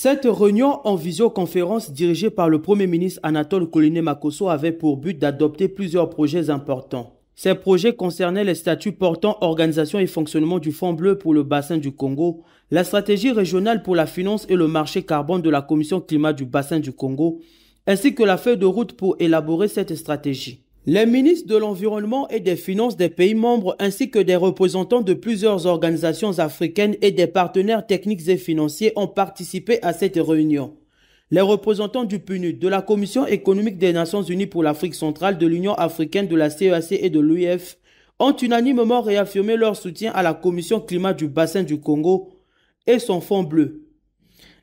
Cette réunion en visioconférence dirigée par le Premier ministre Anatole Koliné Makoso avait pour but d'adopter plusieurs projets importants. Ces projets concernaient les statuts portant organisation et fonctionnement du Fonds bleu pour le bassin du Congo, la stratégie régionale pour la finance et le marché carbone de la Commission climat du bassin du Congo, ainsi que la feuille de route pour élaborer cette stratégie. Les ministres de l'Environnement et des Finances des pays membres ainsi que des représentants de plusieurs organisations africaines et des partenaires techniques et financiers ont participé à cette réunion. Les représentants du PNUD, de la Commission économique des Nations Unies pour l'Afrique centrale, de l'Union africaine, de la CEAC e et de l'UEF ont unanimement réaffirmé leur soutien à la Commission climat du bassin du Congo et son Fonds bleu.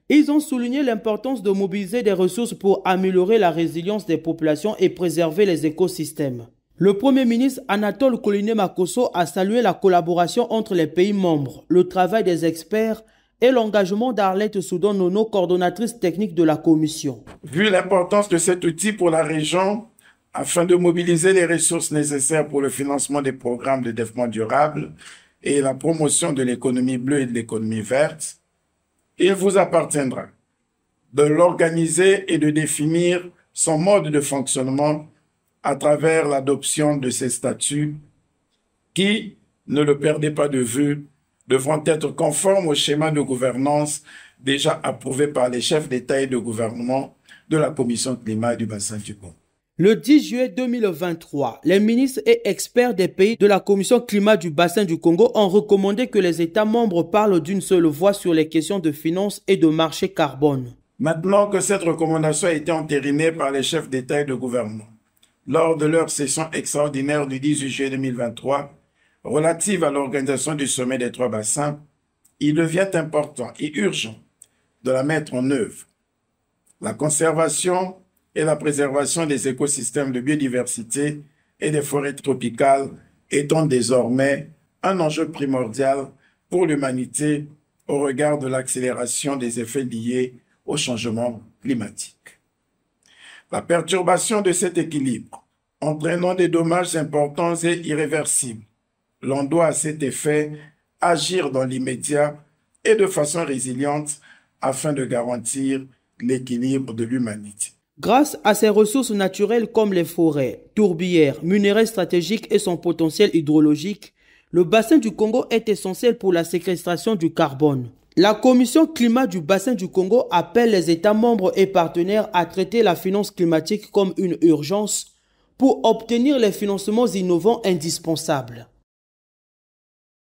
Ils ont souligné l'importance de mobiliser des ressources pour améliorer la résilience des populations et préserver les écosystèmes. Le Premier ministre Anatole Koliné Makoso a salué la collaboration entre les pays membres, le travail des experts et l'engagement d'Arlette Soudan Nono, coordonnatrice technique de la Commission. Vu l'importance de cet outil pour la région, afin de mobiliser les ressources nécessaires pour le financement des programmes de développement durable et la promotion de l'économie bleue et de l'économie verte, il vous appartiendra de l'organiser et de définir son mode de fonctionnement à travers l'adoption de ces statuts qui, ne le perdez pas de vue, devront être conformes au schéma de gouvernance déjà approuvé par les chefs d'État et de gouvernement de la Commission climat du bassin du Congo. Le 10 juillet 2023, les ministres et experts des pays de la Commission climat du bassin du Congo ont recommandé que les États membres parlent d'une seule voix sur les questions de finances et de marché carbone. Maintenant que cette recommandation a été entérinée par les chefs d'État et de gouvernement, lors de leur session extraordinaire du 18 juillet 2023, relative à l'organisation du sommet des trois bassins, il devient important et urgent de la mettre en œuvre. La conservation et la préservation des écosystèmes de biodiversité et des forêts tropicales étant désormais un enjeu primordial pour l'humanité au regard de l'accélération des effets liés au changement climatique. La perturbation de cet équilibre, entraînant des dommages importants et irréversibles, l'on doit à cet effet agir dans l'immédiat et de façon résiliente afin de garantir l'équilibre de l'humanité. Grâce à ses ressources naturelles comme les forêts, tourbières, minerais stratégiques et son potentiel hydrologique, le bassin du Congo est essentiel pour la séquestration du carbone. La Commission climat du bassin du Congo appelle les États membres et partenaires à traiter la finance climatique comme une urgence pour obtenir les financements innovants indispensables.